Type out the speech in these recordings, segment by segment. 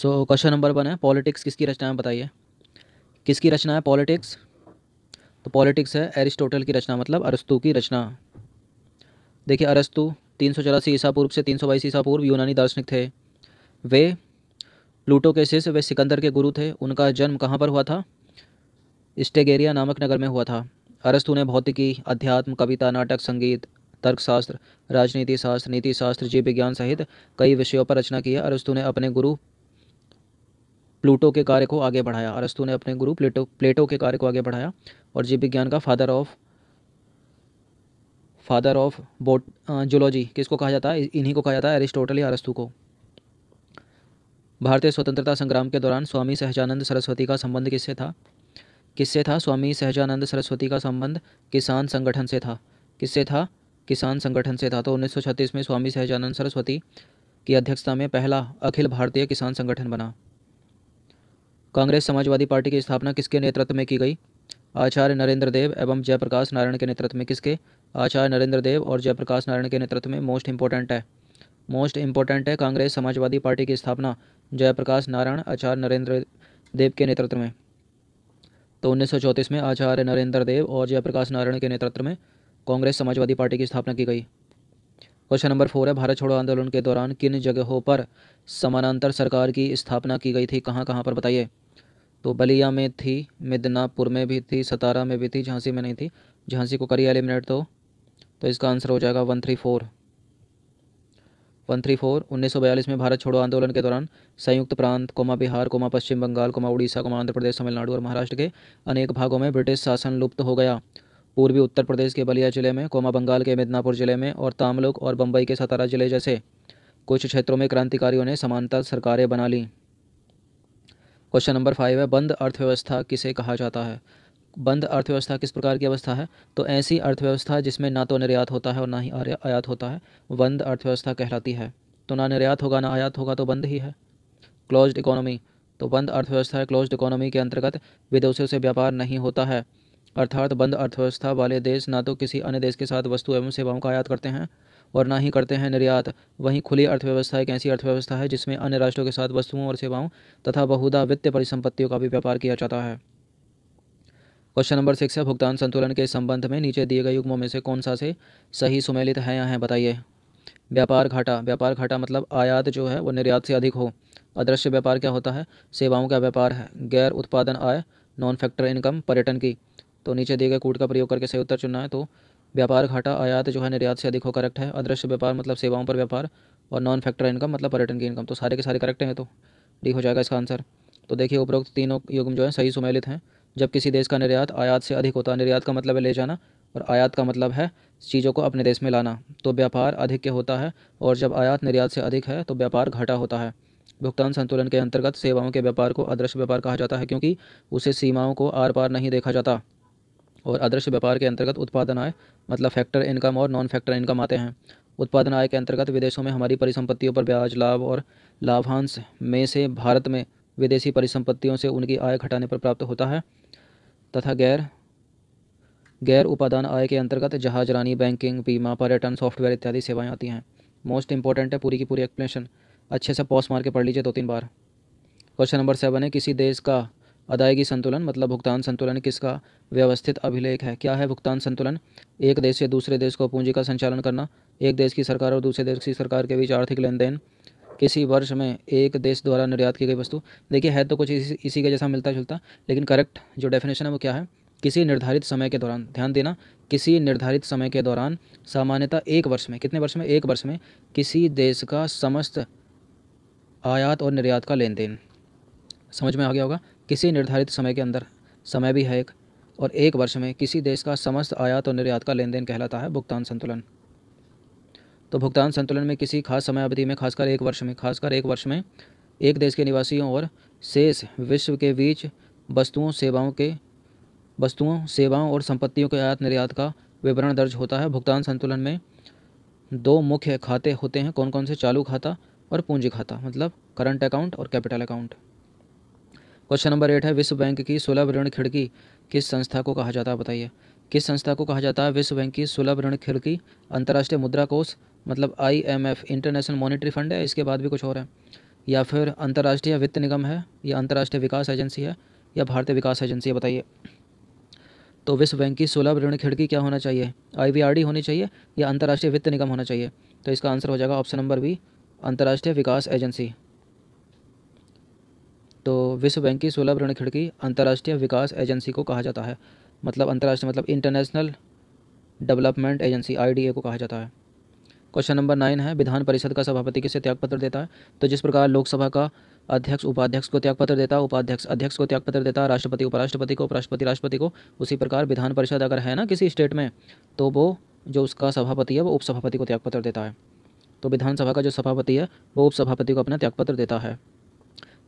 सो question number one है politics किसकी रचना है बताइए किसकी रचना है पॉलिटिक्स तो पॉलिटिक्स है एरिस्टोटल की रचना मतलब अरस्तु की रचना देखिए अरस्तु तीन सौ चौरासी ईसा पूर्व से तीन सौ बाईस ईसा पूर्व यूनानी दार्शनिक थे वे प्लूटो के शिष्य वे सिकंदर के गुरु थे उनका जन्म कहाँ पर हुआ था स्टेगेरिया नामक नगर में हुआ था अरस्तु ने भौतिकी अध्यात्म कविता नाटक संगीत तर्कशास्त्र राजनीति शास्त्र नीति शास्त्र जीव विज्ञान सहित कई विषयों पर रचना की है अरस्तु ने अपने गुरु प्लूटो के कार्य को आगे बढ़ाया अरस्तु ने अपने गुरु प्लेटो प्लेटो के कार्य को आगे बढ़ाया और जीव विज्ञान का father of father of bot zoology किसको कहा जाता है इन्हीं को कहा जाता है अरिस्टोटल या अरस्तु को भारतीय स्वतंत्रता संग्राम के दौरान स्वामी सहजानंद सरस्वती का संबंध किससे था किससे था स्वामी सहजानंद सरस्वती का संबंध किसान संगठन से था किससे था किसान संगठन से था तो 1936 में स्वामी सहजानंद सरस्वती की अध्यक्षता में पहला अखिल भारतीय किसान संगठन बना कांग्रेस समाजवादी पार्टी की स्थापना किसके नेतृत्व में की गई आचार्य नरेंद्र देव एवं जयप्रकाश नारायण के नेतृत्व में किसके आचार्य नरेंद्र देव और जयप्रकाश नारायण के नेतृत्व में मोस्ट इंपॉर्टेंट है मोस्ट इंपॉर्टेंट है कांग्रेस समाजवादी पार्टी की स्थापना जयप्रकाश नारायण आचार्य नरेंद्र देव के नेतृत्व में तो उन्नीस में आचार्य नरेंद्र देव और जयप्रकाश नारायण के नेतृत्व में कांग्रेस समाजवादी पार्टी की स्थापना की गई क्वेश्चन नंबर फोर है भारत छोड़ो आंदोलन के दौरान किन जगहों पर समानांतर सरकार की स्थापना की गई थी कहाँ कहाँ पर बताइए तो बलिया में थी मिदनापुर में भी थी सतारा में भी थी झांसी में नहीं थी झांसी को करिए एलिमिनेट दो तो।, तो इसका आंसर हो जाएगा one three four one three four उन्नीस सौ बयालीस में भारत छोड़ो आंदोलन के दौरान संयुक्त प्रांत comma Bihar comma Paschim Bengal comma Orissa comma Andhra Pradesh Tamil Nadu और महाराष्ट्र के अनेक भागों में ब्रिटिश शासन लुप्त हो गया पूर्वी उत्तर प्रदेश के बलिया जिले में कोमा बंगाल के मिदनापुर जिले में और तामलुक और बम्बई के सतारा जिले जैसे कुछ क्षेत्रों में क्रांतिकारियों ने समानता सरकारें बना लीं क्वेश्चन नंबर फाइव है बंद अर्थव्यवस्था किसे कहा जाता है बंद अर्थव्यवस्था किस प्रकार की अवस्था है तो ऐसी अर्थव्यवस्था जिसमें ना तो निर्यात होता है और ना ही आयात होता है बंद अर्थव्यवस्था कहलाती है तो ना निर्यात होगा ना आयात होगा तो बंद ही है क्लोज्ड इकोनॉमी तो बंद अर्थव्यवस्था क्लोज क्लोज्ड इकोनॉमी के अंतर्गत विदेशों से व्यापार नहीं होता है अर्थात बंद अर्थव्यवस्था वाले देश ना तो किसी अन्य देश के साथ वस्तु एवं सेवाओं का आयात करते हैं और ना ही करते हैं निर्यात वहीं खुली अर्थव्यवस्था एक ऐसी अर्थव्यवस्था है जिसमें अन्य राष्ट्रों के साथ वस्तुओं और सेवाओं तथा बहुधा वित्तीय परिसंपत्तियों का भी व्यापार किया जाता है क्वेश्चन नंबर सिक्स है भुगतान संतुलन के संबंध में नीचे दिए गए युग्मों में से कौन सा से सही सुमेलित है या है बताइए व्यापार घाटा व्यापार घाटा मतलब आयात जो है वो निर्यात से अधिक हो अदृश्य व्यापार क्या होता है सेवाओं का व्यापार है गैर उत्पादन आय नॉन फैक्टर इनकम पर्यटन की तो नीचे दिए गए कूट का प्रयोग करके सही उत्तर चुनना है तो व्यापार घाटा आयात जो है निर्यात से अधिक हो करेक्ट है अदृश्य व्यापार मतलब सेवाओं पर व्यापार और नॉन फैक्टर इनकम मतलब पर्यटन की इनकम तो सारे के सारे करेक्ट हैं तो डी हो जाएगा इसका आंसर तो देखिए उपरोक्त तीनों युग्म जो है सही सुमेलित हैं जब किसी देश का निर्यात आयात से अधिक होता है निर्यात का मतलब है ले जाना और आयात का मतलब है चीज़ों को अपने देश में लाना तो व्यापार अधिक के होता है और जब आयात निर्यात से अधिक है तो व्यापार घाटा होता है भुगतान संतुलन के अंतर्गत सेवाओं के व्यापार को अदृश्य व्यापार कहा जाता है क्योंकि उसे सीमाओं को आर पार नहीं देखा जाता और अदृश्य व्यापार के अंतर्गत उत्पादन आय मतलब फैक्टर इनकम और नॉन फैक्टर इनकम आते हैं उत्पादन आय के अंतर्गत विदेशों में हमारी परिसंपत्तियों पर ब्याज लाभ और लाभांश में से भारत में विदेशी परिसंपत्तियों से उनकी आय घटाने पर प्राप्त होता है तथा गैर गैर उपादान आय के अंतर्गत जहाजरानी बैंकिंग बीमा पर्यटन सॉफ्टवेयर इत्यादि सेवाएं आती हैं मोस्ट इंपॉर्टेंट है पूरी की पूरी एक्सप्लेनेशन अच्छे से पॉस मार के पढ़ लीजिए दो तीन बार क्वेश्चन नंबर सेवन है किसी देश का अदायगी संतुलन मतलब भुगतान संतुलन किसका व्यवस्थित अभिलेख है क्या है भुगतान संतुलन एक देश से दूसरे देश को पूंजी का संचालन करना एक देश की सरकार और दूसरे देश की सरकार के बीच आर्थिक लेन देन किसी वर्ष में एक देश द्वारा निर्यात की गई वस्तु देखिए है तो कुछ इसी इसी के जैसा मिलता जुलता लेकिन करेक्ट जो डेफिनेशन है वो क्या है किसी निर्धारित समय के दौरान ध्यान देना किसी निर्धारित समय के दौरान सामान्यतः एक वर्ष में कितने वर्ष में एक वर्ष में किसी देश का समस्त आयात और निर्यात का लेन देन समझ में आ गया होगा किसी निर्धारित समय के अंदर समय भी है एक और एक वर्ष में किसी देश का समस्त आयात और निर्यात का लेन देन कहलाता है भुगतान संतुलन तो भुगतान संतुलन में किसी खास समय अवधि में खासकर एक वर्ष में खासकर एक वर्ष में एक देश के निवासियों और शेष विश्व के बीच वस्तुओं सेवाओं के वस्तुओं सेवाओं और संपत्तियों के आयात निर्यात का विवरण दर्ज होता है भुगतान संतुलन में दो मुख्य खाते होते हैं कौन कौन से चालू खाता और पूंजी खाता मतलब करंट अकाउंट और capital account question number eight है विश्व बैंक की सुलभ ऋण खिड़की किस संस्था को कहा जाता है बताइए किस संस्था को कहा जाता है विश्व बैंक की सुलभ ऋण खिड़की अंतर्राष्ट्रीय मुद्रा कोष मतलब आईएमएफ इंटरनेशनल मॉनिट्री फंड है इसके बाद भी कुछ और है या फिर अंतर्राष्ट्रीय वित्त निगम है या अंतर्राष्ट्रीय विकास एजेंसी है या भारतीय विकास एजेंसी है बताइए तो विश्व बैंक की सुलभ ऋण खिड़की क्या होना चाहिए आई होनी चाहिए या अंतर्राष्ट्रीय वित्त निगम होना चाहिए तो इसका आंसर हो जाएगा ऑप्शन नंबर बी अंतर्राष्ट्रीय विकास एजेंसी विश्व बैंक की सुलभ ऋण खिड़की अंतर्राष्ट्रीय विकास एजेंसी को कहा जाता है मतलब अंतर्राष्ट्रीय मतलब इंटरनेशनल डेवलपमेंट एजेंसी आई को कहा जाता है क्वेश्चन नंबर नाइन है विधान परिषद का सभापति किसे त्यागपत्र देता है तो जिस प्रकार लोकसभा का अध्यक्ष उपाध्यक्ष को त्यागपत्र देता है उपाध्यक्ष अध्यक्ष को त्यागपत्र देता है राष्ट्रपति उपराष्ट्रपति को उपराष्ट्रपति राष्ट्रपति को उसी प्रकार विधान परिषद अगर है ना किसी स्टेट में तो वो जो उसका सभापति है वो उपसभापति को त्यागपत्र देता है तो विधानसभा का जो सभापति है वो उपसभापति को अपना त्यागपत्र देता है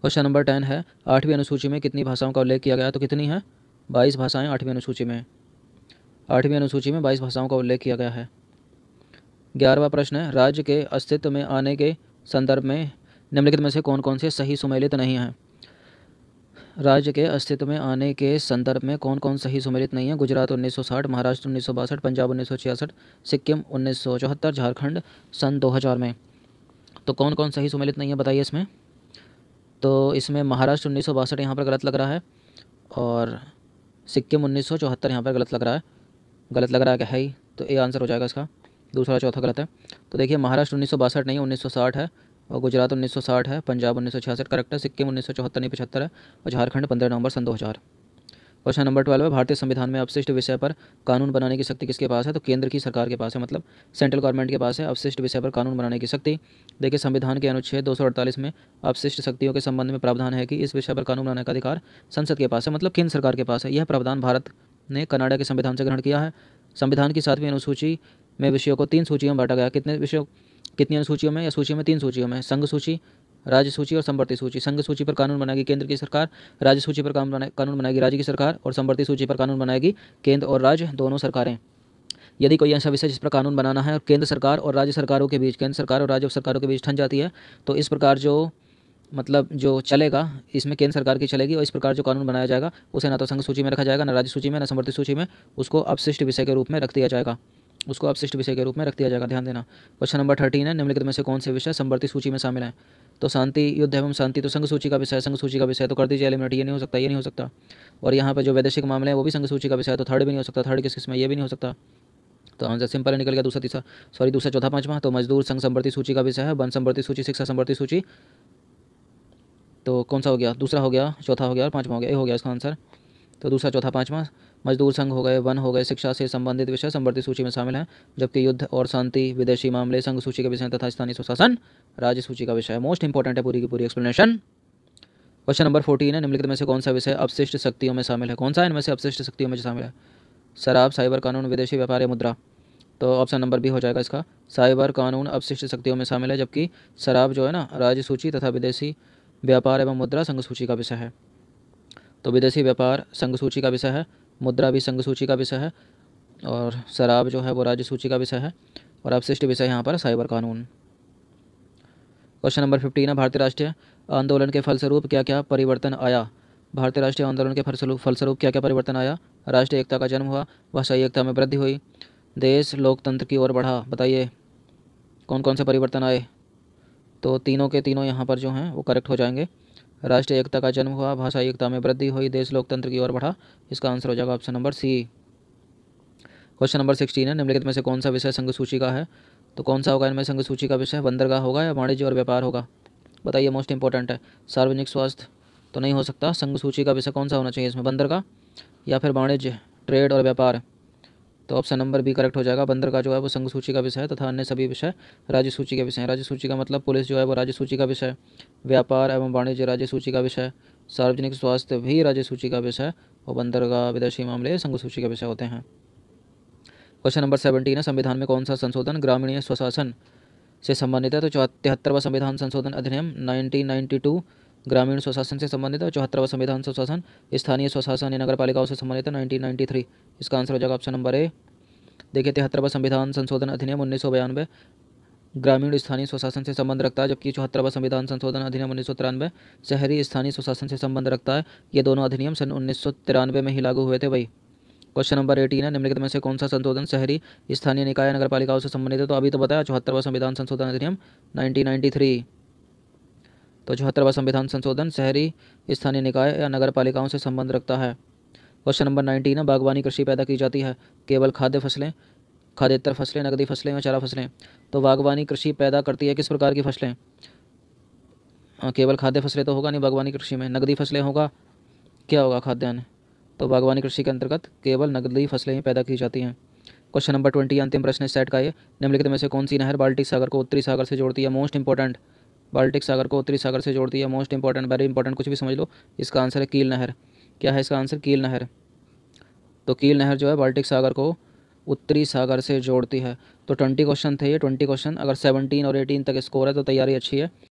क्वेश्चन नंबर टेन है आठवीं अनुसूची में कितनी भाषाओं का उल्लेख किया गया तो कितनी है बाईस भाषाएँ आठवीं अनुसूची में आठवीं अनुसूची में बाईस भाषाओं का उल्लेख किया गया है ग्यारहवा प्रश्न है राज्य के अस्तित्व में आने के संदर्भ में निम्नलिखित में से कौन कौन से सही सुमेलित नहीं हैं राज्य के अस्तित्व में आने के संदर्भ में कौन कौन सही सुमेलित नहीं है गुजरात 1960 महाराष्ट्र उन्नीस पंजाब 1966 सिक्किम 1974 झारखंड सन 2000 में तो कौन कौन सही सुमेलित नहीं है बताइए इसमें तो इसमें महाराष्ट्र उन्नीस सौ बासठ यहाँ पर गलत लग रहा है और सिक्किम उन्नीस सौ चौहत्तर यहाँ पर गलत लग रहा है गलत लग रहा है क्या है ही तो ए आंसर हो जाएगा इसका दूसरा चौथा गलत है तो देखिए महाराष्ट्र उन्नीस सौ बासठ नहीं उन्नीस सौ साठ है और गुजरात उन्नीस सौ साठ है पंजाब उन्नीस सौ छियासठ करेक्ट है सिक्किम उन्नीस सौ चौहत्तर नहीं पचहत्तर है और झारखंड पंद्रह नवंबर सन दो हज़ार क्वेश्चन नंबर ट्वेल्व है भारतीय संविधान में अवशिष्ट विषय पर कानून बनाने की शक्ति किसके पास है तो केंद्र की सरकार के पास है मतलब सेंट्रल गवर्नमेंट के पास है अवशिष्ट विषय पर कानून बनाने की शक्ति देखिए संविधान के अनुच्छेद 248 में अवशिष्ट शक्तियों के संबंध में प्रावधान है कि इस विषय पर कानून बनाने का अधिकार संसद के पास है मतलब केंद्र सरकार के पास है यह प्रावधान भारत ने कनाडा के संविधान से ग्रहण किया है संविधान की सातवीं अनुसूची में विषयों को तीन सूचियों में बांटा गया कितने विषयों कितनी अनुसूचियों में या सूचियों में तीन सूचियों में संघ सूची राज्य सूची और संवर्ती सूची संघ सूची पर कानून बनाएगी केंद्र की सरकार राज्य सूची पर कानून बनाएगी राज्य की सरकार और संवर्ती सूची पर कानून बनाएगी केंद्र और राज्य दोनों सरकारें यदि कोई ऐसा विषय जिस पर कानून बनाना है और केंद्र सरकार और राज्य सरकारों के बीच केंद्र सरकार और राज्य सरकारों के बीच ठन जाती है तो इस प्रकार जो मतलब जो चलेगा इसमें केंद्र सरकार की चलेगी और इस प्रकार जो कानून बनाया जाएगा उसे ना तो संघ सूची में रखा जाएगा ना राज्य सूची में ना समर्थित सूची में उसको अपशिष्ट विषय के रूप में रख दिया जाएगा उसको अपशिष्ट विषय के रूप में रख दिया जाएगा ध्यान देना क्वेश्चन नंबर थर्टीन है निम्नलिखित में से कौन से विषय संवर्ती सूची में शामिल है तो शांति युद्ध एवं शांति तो संघ सूची का विषय संघ सूची का विषय तो कर दीजिए एलिमिनेट ये नहीं हो सकता ये नहीं हो सकता और यहाँ पर जो वैदेशिक मामले हैं वो भी संघ सूची का विषय तो थर्ड भी नहीं हो सकता थर्ड किस किस ये भी नहीं हो सकता तो आंसर सिंपल निकल गया दूसरा तीसरा सॉरी दूसरा चौथा पाँचवा तो मजदूर संघ संवर्ती सूची का विषय है वन संवर्ती सूची शिक्षा संवर्ती सूची तो कौन सा हो गया दूसरा हो गया चौथा हो गया और पाँचवा हो गया ये हो गया इसका आंसर तो दूसरा चौथा पाँचवा मजदूर संघ हो गए वन हो गए शिक्षा से संबंधित विषय संवर्धित सूची में शामिल हैं जबकि युद्ध और शांति विदेशी मामले संघ सूची का विषय तथा स्थानीय स्वशासन राज्य सूची का विषय मोस्ट इंपॉर्टेंट है पूरी की पूरी एक्सप्लेनेशन क्वेश्चन नंबर फोर्टीन है निम्नलिखित में से कौन सा विषय अपशिष्ट शक्तियों में शामिल है कौन सा इनमें से अपशिष्ट शक्तियों में शामिल है शराब साइबर कानून विदेशी व्यापार या मुद्रा तो ऑप्शन नंबर बी हो जाएगा इसका साइबर कानून अपशिष्ट शक्तियों में शामिल है जबकि शराब जो है ना राज्य सूची तथा विदेशी व्यापार एवं मुद्रा संघ सूची का विषय है तो विदेशी व्यापार संघ सूची का विषय है मुद्रा भी संघ सूची का विषय है और शराब जो है वो राज्य सूची का विषय है और अवशिष्ट विषय यहाँ पर साइबर कानून क्वेश्चन नंबर फिफ्टीन है भारतीय राष्ट्रीय आंदोलन के फलस्वरूप क्या क्या परिवर्तन आया भारतीय राष्ट्रीय आंदोलन के फलस्वरूप क्या क्या परिवर्तन आया राष्ट्रीय एकता का जन्म हुआ भाषाई एकता में वृद्धि हुई देश लोकतंत्र की ओर बढ़ा बताइए कौन कौन से परिवर्तन आए तो तीनों के तीनों यहाँ पर जो हैं वो करेक्ट हो जाएंगे राष्ट्रीय एकता का जन्म हुआ भाषा एकता में वृद्धि हुई देश लोकतंत्र की ओर बढ़ा इसका आंसर हो जाएगा option number C question number sixteen है निम्नलिखित में से कौन सा विषय संघ सूची का है तो कौन सा होगा इनमें संघ सूची का विषय बंदरगाह होगा या वाणिज्य और व्यापार होगा बताइए मोस्ट इंपॉर्टेंट है सार्वजनिक स्वास्थ्य तो नहीं हो सकता संघ सूची का विषय कौन सा होना चाहिए इसमें बंदरगाह या फिर वाणिज्य ट्रेड और व्यापार तो ऑप्शन नंबर बी करेक्ट हो जाएगा बंदर का जो है वो संघ सूची का विषय है तथा अन्य सभी विषय राज्य सूची के विषय है राज्य सूची का मतलब पुलिस जो है वो राज्य सूची का विषय व्यापार एवं वाणिज्य राज्य सूची का विषय सार्वजनिक स्वास्थ्य भी राज्य सूची का विषय और बंदरगाह विदेशी मामले संघ सूची के विषय होते हैं क्वेश्चन नंबर सेवेंटीन है संविधान में कौन सा संशोधन ग्रामीण स्वशासन से संबंधित है तो तिहत्तरवा संविधान संशोधन अधिनियम नाइनटीन ग्रामीण स्वशासन से संबंधित है चौहत्तरवा संविधान स्वशासन स्थानीय स्वशासन या नगर पालिकाओं से संबंधित है नाइनटीन नाइनटी थ्री इसका आंसर हो जाएगा ऑप्शन नंबर ए देखिए तिहत्तरवा संविधान संशोधन अधिनियम उन्नीस सौ बयानवे ग्रामीण स्थानीय स्वशासन से संबंध रखता है जबकि चौहत्तरवा संविधान संशोधन अधिनियम उन्नीस सौ तिरानवे शहरी स्थानीय स्वशासन से संबंध रखता है ये दोनों अधिनियम सन उन्नीस सौ तिरानवे में ही लागू हुए थे भाई क्वेश्चन नंबर एटीन है निम्नलिखित में से कौन सा संशोधन शहरी स्थानीय निकाय नगर पालिकाओं से संबंधित है तो अभी तो बताया चौहत्तरवा संविधान संशोधन अधिनियम नाइनटीन नाइन्टी थ्री तो चौहत्तरवा संविधान संशोधन शहरी स्थानीय निकाय या नगर पालिकाओं से संबंध रखता है क्वेश्चन नंबर नाइनटीन है बागवानी कृषि पैदा की जाती है केवल खाद्य फसलें खाद्यतर फसलें नकदी फसलें या चारा फसलें तो बागवानी कृषि पैदा करती है किस प्रकार की फसलें केवल खाद्य फसलें तो होगा नहीं बागवानी कृषि में नकदी फसलें होगा क्या होगा खाद्यान्न तो बागवानी कृषि के अंतर्गत केवल नकदी फसलें ही पैदा की जाती हैं क्वेश्चन नंबर ट्वेंटी अंतिम प्रश्न इस सेट का ये निम्नलिखित में से कौन सी नहर बाल्टी सागर को उत्तरी सागर से जोड़ती है मोस्ट इंपॉर्टेंट बाल्टिक सागर को उत्तरी सागर से जोड़ती है मोस्ट इंपॉर्टेंट वेरी इंपॉर्टेंट कुछ भी समझ लो इसका आंसर है कील नहर क्या है इसका आंसर कील नहर तो कील नहर जो है बाल्टिक सागर को उत्तरी सागर से जोड़ती है तो ट्वेंटी क्वेश्चन थे ये ट्वेंटी क्वेश्चन अगर सेवनटीन और एटीन तक स्कोर है तो तैयारी अच्छी है